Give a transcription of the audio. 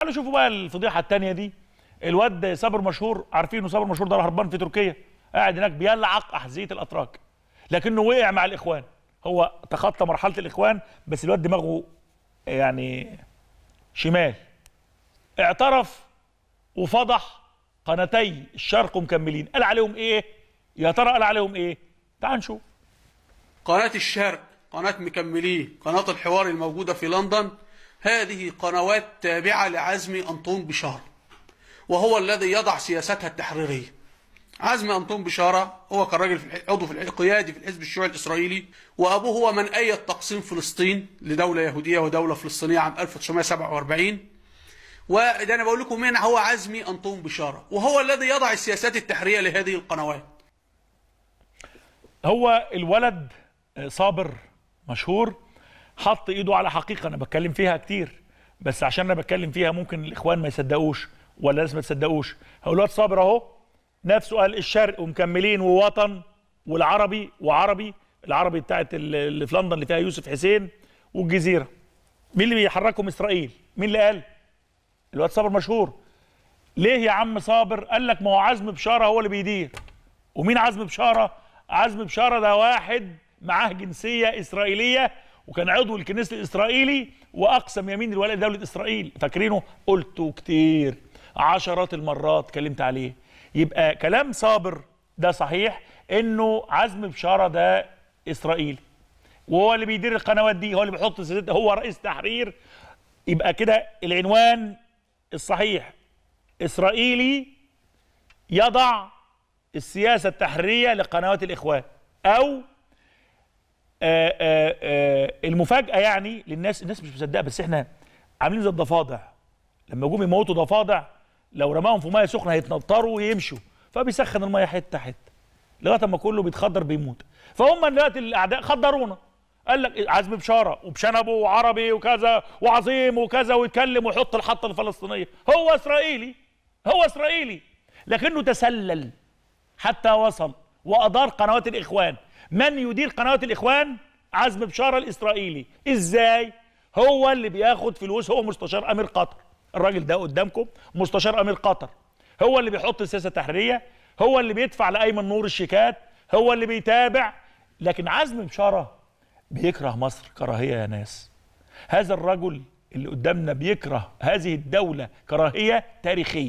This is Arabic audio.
تعالوا شوفوا بقى الفضيحه الثانيه دي الواد صابر مشهور عارفينه صابر مشهور ده هربان في تركيا قاعد هناك بيلعق احذيه الاتراك لكنه وقع مع الاخوان هو تخطى مرحله الاخوان بس الواد دماغه يعني شمال اعترف وفضح قناتي الشرق مكملين قال عليهم ايه يا ترى قال عليهم ايه تعال نشوف قناه الشرق قناه مكملين قناه الحوار الموجوده في لندن هذه قنوات تابعة لعزمي أنطون بشارة وهو الذي يضع سياستها التحريرية عزمي أنطون بشارة هو كان راجل عضو في القيادي في الحزب الشيوعي الإسرائيلي وأبوه هو من أيد تقسيم فلسطين لدولة يهودية ودولة فلسطينية عام 1947 وده أنا بقول لكم مين هو عزمي أنطون بشارة وهو الذي يضع السياسات التحريرية لهذه القنوات هو الولد آه، صابر مشهور حط ايده على حقيقه انا بتكلم فيها كتير بس عشان انا بتكلم فيها ممكن الاخوان ما يصدقوش ولا الناس ما تصدقوش هقول الواد صابر اهو نفسه قال الشرق ومكملين ووطن والعربي وعربي العربي بتاعت اللي في لندن اللي فيها يوسف حسين والجزيره مين اللي بيحركهم اسرائيل مين اللي قال الواد صابر مشهور ليه يا عم صابر قال لك ما هو عزم بشاره هو اللي بيدير ومين عزم بشاره عزم بشاره ده واحد معاه جنسيه اسرائيليه وكان عضو الكنيست الاسرائيلي واقسم يمين الولاء لدوله اسرائيل فاكرينه قلته كتير عشرات المرات كلمت عليه يبقى كلام صابر ده صحيح انه عزم بشاره ده اسرائيلي وهو اللي بيدير القنوات دي هو اللي بيحط هو رئيس تحرير يبقى كده العنوان الصحيح اسرائيلي يضع السياسه التحريريه لقنوات الاخوان او آآ آه، آآ آه، آه، آه، المفاجاه يعني للناس الناس مش مصدقه بس احنا عاملين زي الضفادع لما جم يموتوا ضفادع لو رماهم في ميه سخنه هيتنطروا ويمشوا فبيسخن الميه حته حته لغايه اما كله بيتخدر بيموت فهم دلوقتي الاعداء خدرونا قال لك عزمي بشاره وبشنبه وعربي وكذا وعظيم وكذا ويتكلم ويحط الحطه الفلسطينيه هو اسرائيلي هو اسرائيلي لكنه تسلل حتى وصل وادار قنوات الاخوان من يدير قنوات الاخوان عزم بشاره الاسرائيلي ازاي هو اللي بياخد فلوس هو مستشار امير قطر الراجل ده قدامكم مستشار امير قطر هو اللي بيحط السياسه التحريريه هو اللي بيدفع لايمن نور الشيكات هو اللي بيتابع لكن عزم بشاره بيكره مصر كراهيه يا ناس هذا الرجل اللي قدامنا بيكره هذه الدوله كراهيه تاريخيه